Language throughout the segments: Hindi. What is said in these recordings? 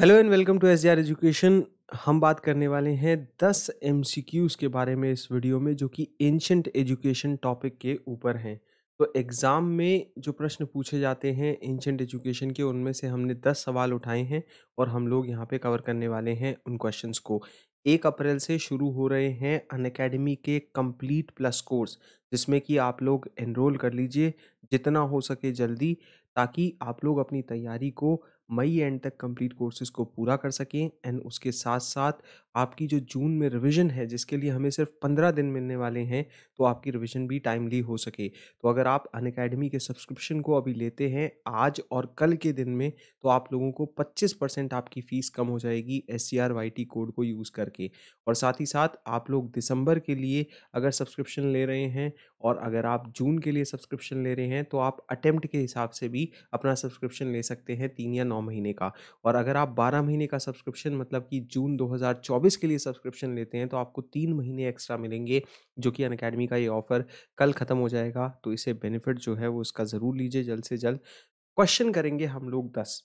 Hello and welcome to S education हम बात करने वाले हैं दस एम के बारे में इस वीडियो में जो कि एंशंट एजुकेशन टॉपिक के ऊपर हैं तो एग्ज़ाम में जो प्रश्न पूछे जाते हैं एंशंट एजुकेशन के उनमें से हमने दस सवाल उठाए हैं और हम लोग यहाँ पे कवर करने वाले हैं उन क्वेश्चंस को एक अप्रैल से शुरू हो रहे हैं अन अकेडमी के कंप्लीट प्लस कोर्स जिसमें कि आप लोग एनरोल कर लीजिए जितना हो सके जल्दी ताकि आप लोग अपनी तैयारी को मई एंड तक कंप्लीट कोर्सेज को पूरा कर सकें एंड उसके साथ साथ आपकी जो जून में रिवीजन है जिसके लिए हमें सिर्फ पंद्रह दिन मिलने वाले हैं तो आपकी रिवीजन भी टाइमली हो सके तो अगर आप अन अकेडमी के सब्सक्रिप्शन को अभी लेते हैं आज और कल के दिन में तो आप लोगों को पच्चीस परसेंट आपकी फ़ीस कम हो जाएगी S C R Y T code को यूज़ करके और साथ ही साथ आप लोग दिसंबर के लिए अगर सब्सक्रिप्शन ले रहे हैं और अगर आप जून के लिए सब्सक्रिप्शन ले रहे हैं तो आप अटेम्प्ट के हिसाब से भी अपना सब्सक्रिप्शन ले सकते हैं तीन या नौ महीने का और अगर आप बारह महीने का सब्सक्रिप्शन मतलब कि जून दो चौबीस के लिए सब्सक्रिप्शन लेते हैं तो आपको तीन महीने एक्स्ट्रा मिलेंगे जो कि अन अकेडमी का ये ऑफ़र कल ख़त्म हो जाएगा तो इसे बेनिफिट जो है वो इसका ज़रूर लीजिए जल्द से जल्द क्वेश्चन करेंगे हम लोग दस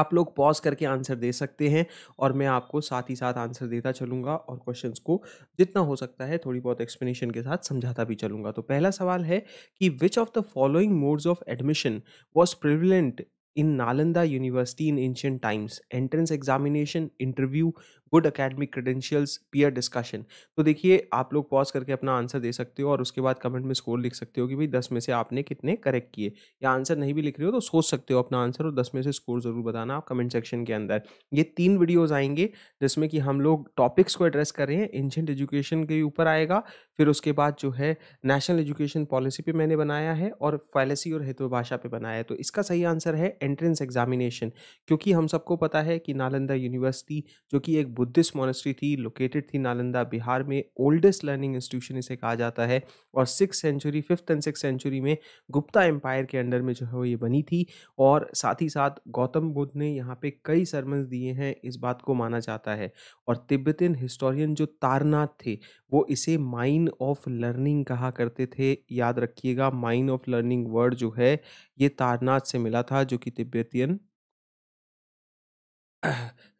आप लोग पॉज करके आंसर दे सकते हैं और मैं आपको साथ ही साथ आंसर देता चलूँगा और क्वेश्चंस को जितना हो सकता है थोड़ी बहुत एक्सप्लेनेशन के साथ समझाता भी चलूँगा तो पहला सवाल है कि which of the following modes of admission was prevalent in Nalanda university in ancient times entrance examination interview good academic credentials peer discussion तो देखिए आप लोग पॉज करके अपना आंसर दे सकते हो और उसके बाद कमेंट में स्कोर लिख सकते हो कि भाई दस में से आपने कितने करेक्ट किए या आंसर नहीं भी लिख रहे हो तो सोच सकते हो अपना आंसर और दस में से स्कोर ज़रूर बताना आप कमेंट सेक्शन के अंदर ये तीन वीडियोज़ आएंगे जिसमें कि हम लोग टॉपिक्स को एड्रेस कर रहे हैं एंशेंट एजुकेशन के ऊपर आएगा फिर उसके बाद जो है नेशनल एजुकेशन पॉलिसी पर मैंने बनाया है और फैलेसी और हेतु भाषा बनाया है तो इसका सही आंसर है एंट्रेंस एग्जामिनेशन क्योंकि हम सबको पता है कि नालंदा यूनिवर्सिटी जो कि एक बुद्धिस्ट मोनेस्ट्री थी लोकेटेड थी नालंदा बिहार में ओल्डेस्ट लर्निंग इंस्टीट्यूशन इसे कहा जाता है और six century fifth and six century में गुप्ता एम्पायर के अंडर में जो है वो ये बनी थी और साथ ही साथ गौतम बुद्ध ने यहाँ पे कई सरमन्स दिए हैं इस बात को माना जाता है और तिब्बतन हिस्टोरियन जो तारनाथ थे वो इसे माइन ऑफ लर्निंग कहा करते थे याद रखिएगा माइन ऑफ लर्निंग वर्ड जो है ये तारनाथ से मिला था जो कि तिब्बतियन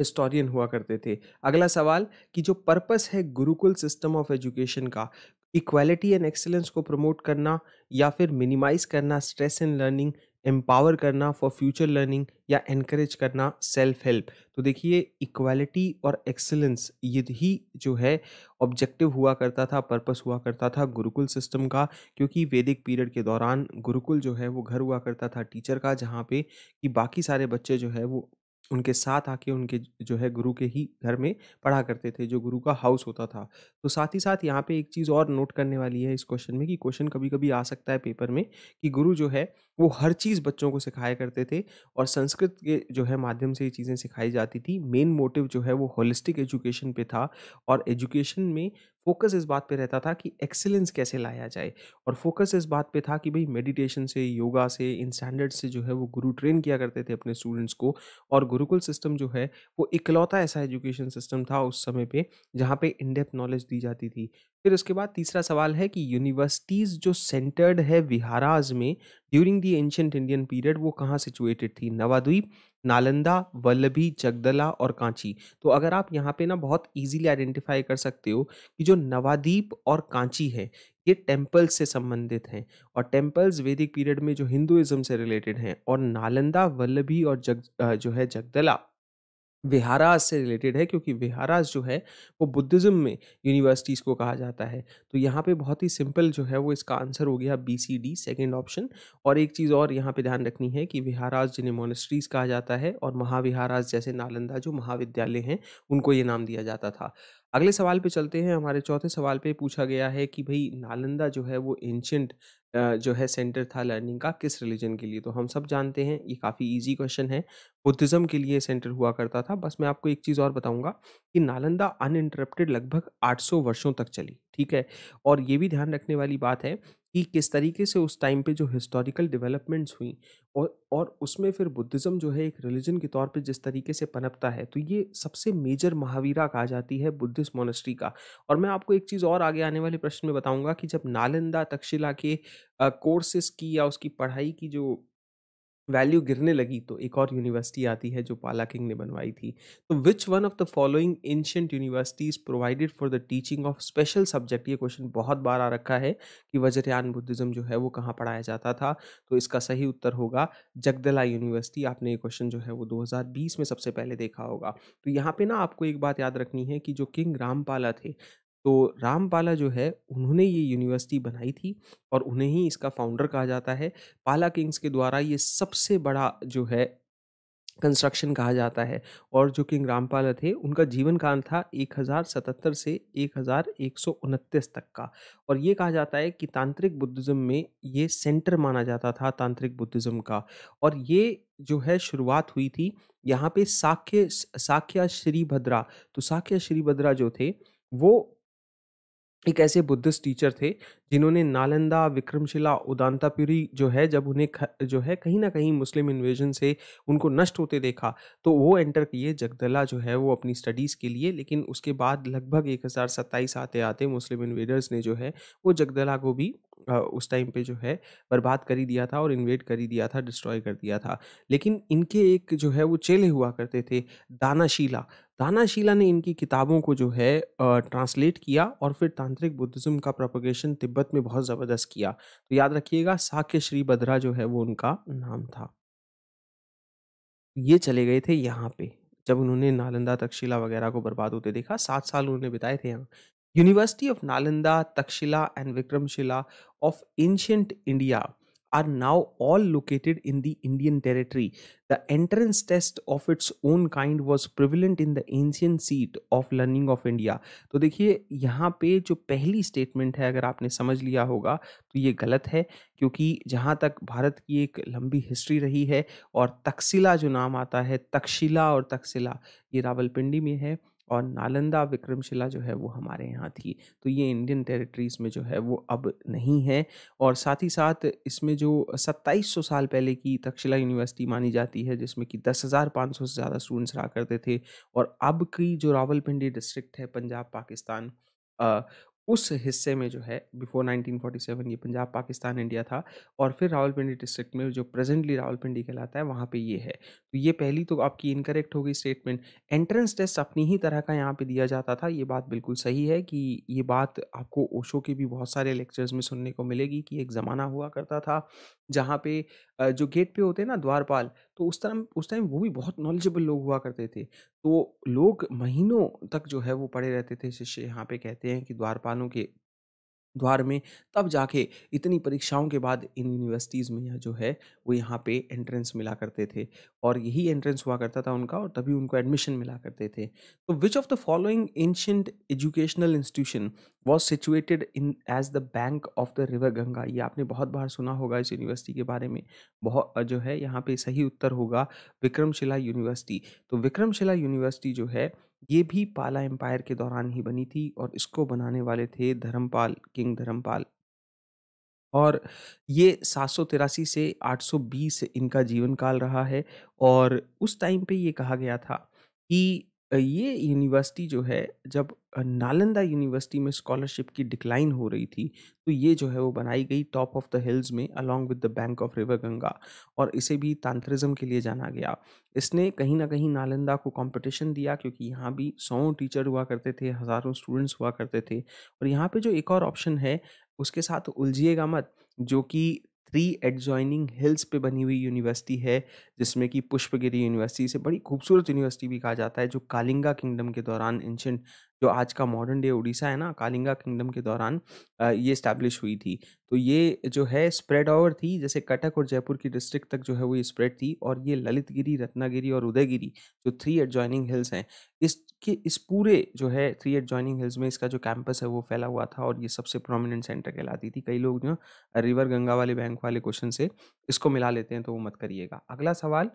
हिस्टोरियन हुआ करते थे अगला सवाल कि जो पर्पस है गुरुकुल सिस्टम ऑफ एजुकेशन का इक्वालिटी एंड एक्सेलेंस को प्रमोट करना या फिर मिनिमाइज करना स्ट्रेस इन लर्निंग एम्पावर करना फॉर फ्यूचर लर्निंग या इनक्रेज करना सेल्फ हेल्प तो देखिए इक्वालिटी और एक्सेलेंस ये ही जो है ऑब्जेक्टिव हुआ करता था पर्पस हुआ करता था गुरुकुल सिस्टम का क्योंकि वैदिक पीरियड के दौरान गुरुकुल जो है वो घर हुआ करता था टीचर का जहाँ पे कि बाकी सारे बच्चे जो है वो उनके साथ आके उनके जो है गुरु के ही घर में पढ़ा करते थे जो गुरु का हाउस होता था तो साथ ही साथ यहाँ पे एक चीज़ और नोट करने वाली है इस क्वेश्चन में कि क्वेश्चन कभी कभी आ सकता है पेपर में कि गुरु जो है वो हर चीज़ बच्चों को सिखाया करते थे और संस्कृत के जो है माध्यम से ये चीज़ें सिखाई जाती थी मेन मोटिव जो है वो होलिस्टिक एजुकेशन पे था और एजुकेशन में फोकस इस बात पे रहता था कि एक्सेलेंस कैसे लाया जाए और फोकस इस बात पे था कि भाई मेडिटेशन से योगा से इन स्टैंडर्ड से जो है वो गुरु ट्रेन किया करते थे अपने स्टूडेंट्स को और गुरुकुल सिस्टम जो है वो इकलौता ऐसा एजुकेशन सिस्टम था उस समय पे जहाँ पे इनडेप्थ नॉलेज दी जाती थी फिर उसके बाद तीसरा सवाल है कि यूनिवर्सिटीज़ जो सेंटर्ड है विहाराज में during the ancient Indian period वो कहाँ सिचुएटेड थी नवाद्वीप नालंदा वल्लभी जगदला और कांची तो अगर आप यहाँ पे ना बहुत इजीली आइडेंटिफाई कर सकते हो कि जो नवादीप और कांची है ये टेम्पल्स से संबंधित हैं और टेम्पल्स वैदिक पीरियड में जो हिंदुज़म से रिलेटेड हैं और नालंदा वल्लभी और जग जो है जगदला विहारास से रिलेटेड है क्योंकि विहारास जो है वो बुद्धिज़्म में यूनिवर्सिटीज़ को कहा जाता है तो यहाँ पे बहुत ही सिंपल जो है वो इसका आंसर हो गया B C D second option और एक चीज़ और यहाँ पे ध्यान रखनी है कि विहारास जिन्हें मोनिस्ट्रीज कहा जाता है और महाविहारास जैसे नालंदा जो महाविद्यालय हैं उनको ये नाम दिया जाता था अगले सवाल पे चलते हैं हमारे चौथे सवाल पे पूछा गया है कि भाई नालंदा जो है वो एंशंट जो है सेंटर था लर्निंग का किस रिलीजन के लिए तो हम सब जानते हैं ये काफ़ी इजी क्वेश्चन है बुद्धिज़्म के लिए सेंटर हुआ करता था बस मैं आपको एक चीज़ और बताऊंगा कि नालंदा अनइंटरप्टेड लगभग 800 वर्षों तक चली ठीक है और ये भी ध्यान रखने वाली बात है कि किस तरीके से उस टाइम पे जो हिस्टोरिकल डेवलपमेंट्स हुई और और उसमें फिर बुद्धिज़्म जो है एक रिलीजन के तौर पे जिस तरीके से पनपता है तो ये सबसे मेजर महावीरा कहा जाती है बुद्धिस्ट मोनेस्ट्री का और मैं आपको एक चीज़ और आगे आने वाले प्रश्न में बताऊंगा कि जब नालंदा तक्षशिला के कोर्सेज की या उसकी पढ़ाई की जो वैल्यू गिरने लगी तो एक और यूनिवर्सिटी आती है जो पाला किंग ने बनवाई थी तो which one of the following ancient universities provided for the teaching of special subject ये क्वेश्चन बहुत बार आ रखा है कि वज्रयान बुद्धिज़्म जो है वो कहाँ पढ़ाया जाता था तो इसका सही उत्तर होगा जगदला यूनिवर्सिटी आपने ये क्वेश्चन जो है वो दो में सबसे पहले देखा होगा तो यहाँ पे ना आपको एक बात याद रखनी है कि जो किंग रामपाला थे तो रामपाला जो है उन्होंने ये यूनिवर्सिटी बनाई थी और उन्हें ही इसका फाउंडर कहा जाता है पाला किंग्स के द्वारा ये सबसे बड़ा जो है कंस्ट्रक्शन कहा जाता है और जो किंग रामपाल थे उनका जीवन काल था एक से एक तक का और ये कहा जाता है कि तांत्रिक बुद्धिज़्म में ये सेंटर माना जाता था तांत्रिक बुद्धिज़्म का और ये जो है शुरुआत हुई थी यहाँ पे साख्य साख्या श्रीभद्रा तो साख्या श्रीभद्रा जो थे वो एक ऐसे बुद्धिस्ट टीचर थे जिन्होंने नालंदा विक्रमशिला उदांतापुरी जो है जब उन्हें ख, जो है कहीं ना कहीं मुस्लिम इन्वेजन से उनको नष्ट होते देखा तो वो एंटर किए जगदला जो है वो अपनी स्टडीज़ के लिए लेकिन उसके बाद लगभग एक हज़ार सत्ताईस आते आते मुस्लिम इन्वेडर्स ने जो है वो जगदला को भी उस टाइम पे जो है बर्बाद कर ही दिया था और इन्वेड कर ही दिया था डिस्ट्रॉय कर दिया था लेकिन इनके एक जो है वो चेले हुआ करते थे दानाशीला तानाशीला ने इनकी किताबों को जो है ट्रांसलेट किया और फिर तांत्रिक बुद्धिज़्म का प्रोपोगेशन तिब्बत में बहुत ज़बरदस्त किया तो याद रखिएगा साक्य श्री बद्रा जो है वो उनका नाम था ये चले गए थे यहाँ पे जब उन्होंने नालंदा तक्षशिला वगैरह को बर्बाद होते देखा सात साल उन्होंने बिताए थे यहाँ university of Nalanda Takshashila and Vikramshila of ancient India are now all located in the Indian territory The entrance test of its own kind was prevalent in the ancient seat of learning of India. तो देखिए यहाँ पे जो पहली स्टेटमेंट है अगर आपने समझ लिया होगा तो ये गलत है क्योंकि जहाँ तक भारत की एक लंबी हिस्ट्री रही है और तकशिला जो नाम आता है तक्षशिला और तकशिला ये रावलपिंडी में है और नालंदा विक्रमशिला जो है वो हमारे यहाँ थी तो ये इंडियन टेरिटरीज़ में जो है वो अब नहीं है और साथ ही साथ इसमें जो 2700 साल पहले की तक्षशिला यूनिवर्सिटी मानी जाती आती है जिसमें कि दस हज़ार पाँच सौ से ज़्यादा स्टूडेंट्स रहा करते थे और अब की जो रावलपिंडी डिस्ट्रिक्ट है पंजाब पाकिस्तान आ, उस हिस्से में जो है बिफोर 1947 ये पंजाब पाकिस्तान इंडिया था और फिर रावलपिंडी डिस्ट्रिक्ट में जो प्रेजेंटली रावलपिंडी कहलाता है वहाँ पे ये है तो ये पहली तो आपकी इनकरेक्ट होगी स्टेटमेंट एंट्रेंस टेस्ट अपनी ही तरह का यहाँ पे दिया जाता था ये बात बिल्कुल सही है कि ये बात आपको ओशो के भी बहुत सारे लेक्चर्स में सुनने को मिलेगी कि एक ज़माना हुआ करता था जहाँ पे जो गेट पे होते हैं ना द्वारपाल तो उस टाइम उस टाइम वो भी बहुत नॉलेजेबल लोग हुआ करते थे तो लोग महीनों तक जो है वो पड़े रहते थे शिष्य यहाँ पे कहते हैं कि द्वारपालों के द्वार में तब जाके इतनी परीक्षाओं के बाद इन यूनिवर्सिटीज़ में जो है वो यहाँ पे एंट्रेंस मिला करते थे और यही एंट्रेंस हुआ करता था उनका और तभी उनको एडमिशन मिला करते थे तो which of the following ancient educational institution was situated in as the bank of the river Ganga ये आपने बहुत बार सुना होगा इस यूनिवर्सिटी के बारे में बहुत जो है यहाँ पे सही उत्तर होगा विक्रमशिला यूनिवर्सिटी तो विक्रमशिला यूनिवर्सिटी जो है ये भी पाला एम्पायर के दौरान ही बनी थी और इसको बनाने वाले थे धर्मपाल किंग धर्मपाल और ये सात सौ तिरासी से आठ सौ बीस इनका जीवन काल रहा है और उस टाइम पे ये कहा गया था कि ये यूनिवर्सिटी जो है जब नालंदा यूनिवर्सिटी में स्कॉलरशिप की डिक्लाइन हो रही थी तो ये जो है वो बनाई गई टॉप ऑफ द हिल्स में along with the bank of river Ganga और इसे भी तांत्रिज्म के लिए जाना गया इसने कहीं ना कहीं नालंदा को कंपटीशन दिया क्योंकि यहाँ भी सौ टीचर हुआ करते थे हज़ारों स्टूडेंट्स हुआ करते थे और यहाँ पे जो एक और ऑप्शन है उसके साथ उलझिएगा मत जो कि थ्री एडजॉइनिंग हिल्स पे बनी हुई यूनिवर्सिटी है जिसमें कि पुष्पगिरी यूनिवर्सिटी से बड़ी खूबसूरत यूनिवर्सिटी भी कहा जाता है जो कालिंगा किंगडम के दौरान एंशंट जो आज का मॉडर्न डे उड़ीसा है ना कालिंगा किंगडम के दौरान ये स्टैब्लिश हुई थी तो ये जो है स्प्रेड ओवर थी जैसे कटक और जयपुर की डिस्ट्रिक्ट तक जो है वो ये स्प्रेड थी और ये ललितगिरी रत्नागिरी और उदयगिरी जो थ्री एडजॉइनिंग हिल्स हैं इसके इस पूरे जो है थ्री एडजॉइनिंग हिल्स में इसका जो कैंपस है वो फैला हुआ था और ये सबसे प्रोमिनेंट सेंटर कहलाती थी कई लोग जो रिवर गंगा वाले बैंक वाले क्वेश्चन से इसको मिला लेते हैं तो वो मत करिएगा अगला सवाल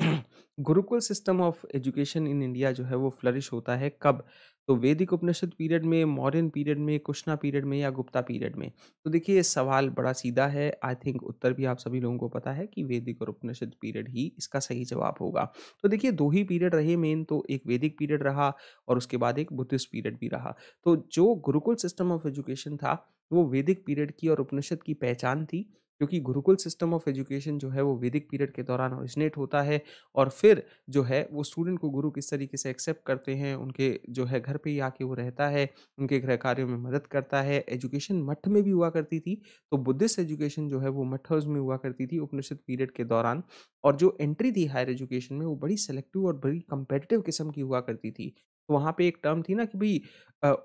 gurukul system of education in India जो है वो फ्लरिश होता है कब तो वैदिक उपनिषद पीरियड में मॉडर्न पीरियड में कुशना पीरियड में या गुप्ता पीरियड में तो देखिए सवाल बड़ा सीधा है आई थिंक उत्तर भी आप सभी लोगों को पता है कि वैदिक और उपनिषद पीरियड ही इसका सही जवाब होगा तो देखिए दो ही पीरियड रहे मेन तो एक वैदिक पीरियड रहा और उसके बाद एक बुद्धिस्ट पीरियड भी रहा तो जो गुरुकुल सिस्टम ऑफ एजुकेशन था वो वैदिक पीरियड की और उपनिषद की पहचान थी क्योंकि गुरुकुल सिस्टम ऑफ एजुकेशन जो है वो वैदिक पीरियड के दौरान ओरिजिनेट होता है और फिर जो है वो स्टूडेंट को गुरु किस तरीके से एक्सेप्ट करते हैं उनके जो है घर पे ही आके वो रहता है उनके गृह कार्यों में मदद करता है एजुकेशन मठ में भी हुआ करती थी तो बुद्धिस्ट एजुकेशन जो है वो मठर्स में हुआ करती थी उपनिषद पीरियड के दौरान और जो एंट्री थी हायर एजुकेशन में वो बड़ी सेलेक्टिव और बड़ी कंपेटिटिव किस्म की हुआ करती थी वहाँ पे एक टर्म थी ना कि भाई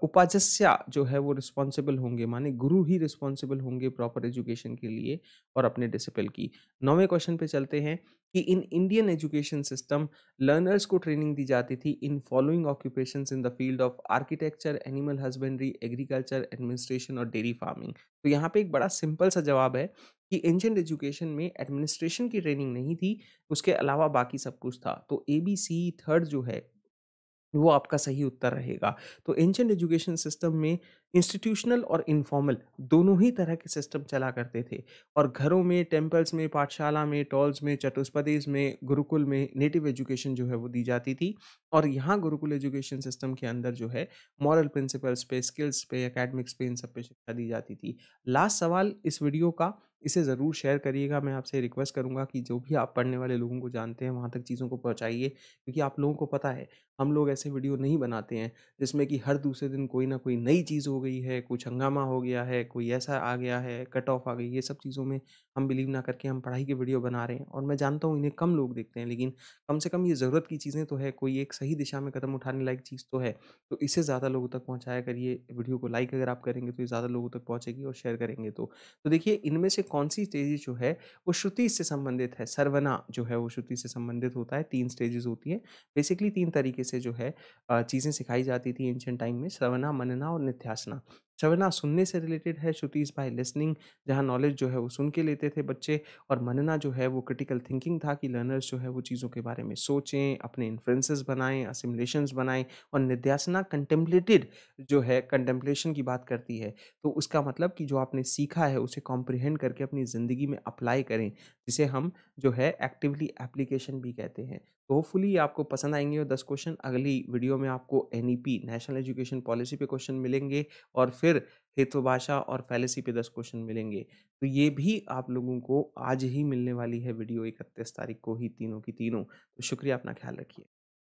उपाजस्या जो है वो रिस्पॉन्सिबल होंगे माने गुरु ही रिस्पॉन्सिबल होंगे प्रॉपर एजुकेशन के लिए और अपने डिसिपल की नौवें क्वेश्चन पे चलते हैं कि in Indian education system learners को ट्रेनिंग दी जाती थी in following occupation in the field of architecture animal husbandry agriculture administration और डेयरी फार्मिंग तो यहाँ पे एक बड़ा सिंपल सा जवाब है कि एंशंट एजुकेशन में एडमिनिस्ट्रेशन की ट्रेनिंग नहीं थी उसके अलावा बाकी सब कुछ था तो ए बी सी थर्ड जो है वो आपका सही उत्तर रहेगा तो एंशंट एजुकेशन सिस्टम में इंस्टीट्यूशनल और इनफॉर्मल दोनों ही तरह के सिस्टम चला करते थे और घरों में टेम्पल्स में पाठशाला में टॉल्स में चतुष्पदेश में गुरुकुल में नेटिव एजुकेशन जो है वो दी जाती थी और यहाँ गुरुकुल एजुकेशन सिस्टम के अंदर जो है मॉरल प्रिंसिपल्स पे स्किल्स पे अकेडमिक्स पे इन सब पे शिक्षा दी जाती थी लास्ट सवाल इस वीडियो का इसे ज़रूर शेयर करिएगा मैं आपसे रिक्वेस्ट करूँगा कि जो भी आप पढ़ने वाले लोगों को जानते हैं वहाँ तक चीज़ों को पहुँचाइए क्योंकि आप लोगों को पता है हम लोग ऐसे वीडियो नहीं बनाते हैं जिसमें कि हर दूसरे दिन कोई ना कोई नई चीज़ हो गई है कुछ हंगामा हो गया है कोई ऐसा आ गया है कट ऑफ आ गई ये सब चीज़ों में हम बिलीव ना करके हम पढ़ाई के वीडियो बना रहे हैं और मैं जानता हूँ इन्हें कम लोग देखते हैं लेकिन कम से कम ये ज़रूरत की चीज़ें तो है कोई एक सही दिशा में कदम उठाने लायक चीज़ तो है तो इसे ज़्यादा लोगों तक पहुँचाया करिए वीडियो को लाइक अगर आप करेंगे तो ये ज़्यादा लोगों तक पहुँचेगी और शेयर करेंगे तो, तो देखिए इनमें से कौन सी स्टेजेस जो है वो श्रुति से संबंधित है सर्वना जो है वो श्रुति से संबंधित होता है तीन स्टेजेस होती हैं बेसिकली तीन तरीके से जो है चीज़ें सिखाई जाती थी एंशियन टाइम में सर्वना मनना और निध्यासना चवना सुनने से रिलेटेड है श्रुतिज बाई लिसनिंग जहाँ नॉलेज जो है वो सुन के लेते थे बच्चे और मनना जो है वो क्रिटिकल थिंकिंग था कि लर्नर्स जो है वो चीज़ों के बारे में सोचें अपने इन्फ्रेंसेस बनाएं असिमुलेशंस बनाएं और निर्द्यासना कंटेम्पलेटेड जो है कंटेम्पलेशन की बात करती है तो उसका मतलब कि जो आपने सीखा है उसे कॉम्प्रिहेंड करके अपनी ज़िंदगी में अप्लाई करें जिसे हम जो है एक्टिवली एप्लीकेशन भी कहते हैं तो होपफुली आपको पसंद आएंगे और दस क्वेश्चन अगली वीडियो में आपको एन नेशनल एजुकेशन पॉलिसी पे क्वेश्चन मिलेंगे और फिर हेतु भाषा और फैलेसी पे दस क्वेश्चन मिलेंगे तो ये भी आप लोगों को आज ही मिलने वाली है वीडियो इकतीस तारीख को ही तीनों की तीनों तो शुक्रिया अपना ख्याल रखिए